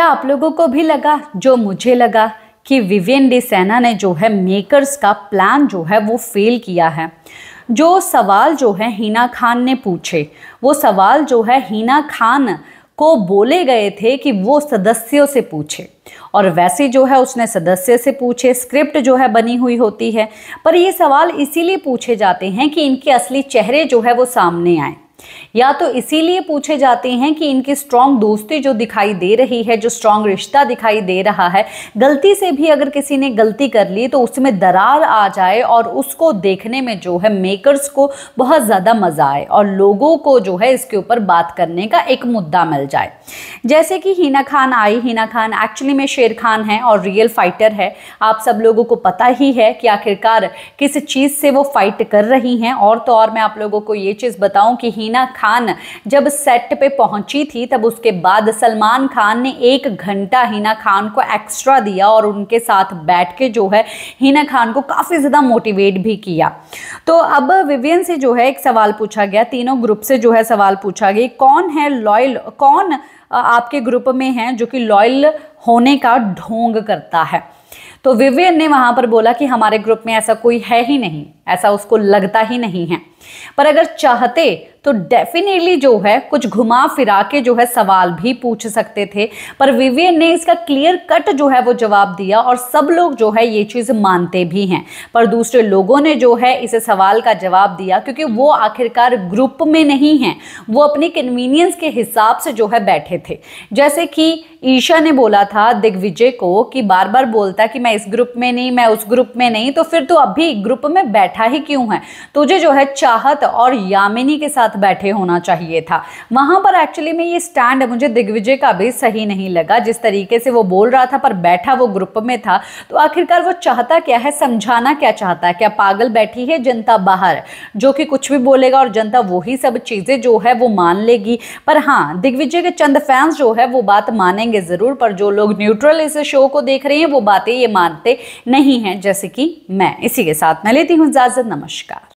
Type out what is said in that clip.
क्या आप लोगों को भी लगा जो मुझे लगा कि विवियन डी सेना ने जो है मेकर्स का प्लान जो है वो फेल किया है जो सवाल जो है हीना खान ने पूछे वो सवाल जो है हीना खान को बोले गए थे कि वो सदस्यों से पूछे और वैसे जो है उसने सदस्य से पूछे स्क्रिप्ट जो है बनी हुई होती है पर ये सवाल इसीलिए पूछे जाते हैं कि इनके असली चेहरे जो है वो सामने आए या तो इसीलिए पूछे जाते हैं कि इनकी स्ट्रांग दोस्ती जो दिखाई दे रही है जो स्ट्रांग रिश्ता दिखाई दे रहा है गलती से भी अगर किसी ने गलती कर ली तो उसमें दरार आ जाए और उसको देखने में जो है मेकर्स को बहुत ज़्यादा मज़ा आए और लोगों को जो है इसके ऊपर बात करने का एक मुद्दा मिल जाए जैसे कि हीना खान आई हीना खान एक्चुअली में शेर खान है और रियल फाइटर है आप सब लोगों को पता ही है कि आखिरकार किस चीज़ से वो फाइट कर रही हैं और तो और मैं आप लोगों को ये चीज़ बताऊं कि हीना खान जब सेट पे पहुंची थी तब उसके बाद सलमान खान ने एक घंटा हिना खान को एक्स्ट्रा दिया और उनके साथ बैठ के जो है हिना खान को काफ़ी ज़्यादा मोटिवेट भी किया तो अब विवियन से जो है एक सवाल पूछा गया तीनों ग्रुप से जो है सवाल पूछा गया कौन है लॉयल कौन आपके ग्रुप में है जो कि लॉयल होने का ढोंग करता है तो विवियन ने वहां पर बोला कि हमारे ग्रुप में ऐसा कोई है ही नहीं ऐसा उसको लगता ही नहीं है पर अगर चाहते तो डेफिनेटली जो है कुछ घुमा फिरा के जो है सवाल भी पूछ सकते थे पर विवियन ने इसका क्लियर कट जो है वो जवाब दिया और सब लोग जो है ये चीज़ मानते भी हैं पर दूसरे लोगों ने जो है इसे सवाल का जवाब दिया क्योंकि वो आखिरकार ग्रुप में नहीं हैं वो अपनी कन्वीनियंस के हिसाब से जो है बैठे थे जैसे कि ईशा ने बोला था दिग्विजय को कि बार बार बोलता कि मैं इस ग्रुप में नहीं मैं उस ग्रुप में नहीं तो फिर तू अभी ग्रुप में बैठा ही क्यों है तुझे जो है चाहत और यामिनी के साथ बैठे होना चाहिए था वहां पर एक्चुअली में ये स्टैंड मुझे दिग्विजय का भी सही नहीं लगा जिस तरीके से वो बोल रहा था पर बैठा वो ग्रुप में था तो आखिरकार वो चाहता क्या है समझाना क्या चाहता है क्या पागल बैठी है जनता बाहर जो कि कुछ भी बोलेगा और जनता वही सब चीज़ें जो है वो मान लेगी पर हाँ दिग्विजय के चंद फैंस जो है वो बात मानेंगे ज़रूर पर जो लोग न्यूट्रल इस शो को देख रहे हैं वो बातें ये मानते नहीं है जैसे कि मैं इसी के साथ मैं लेती हूँ इजाज़त नमस्कार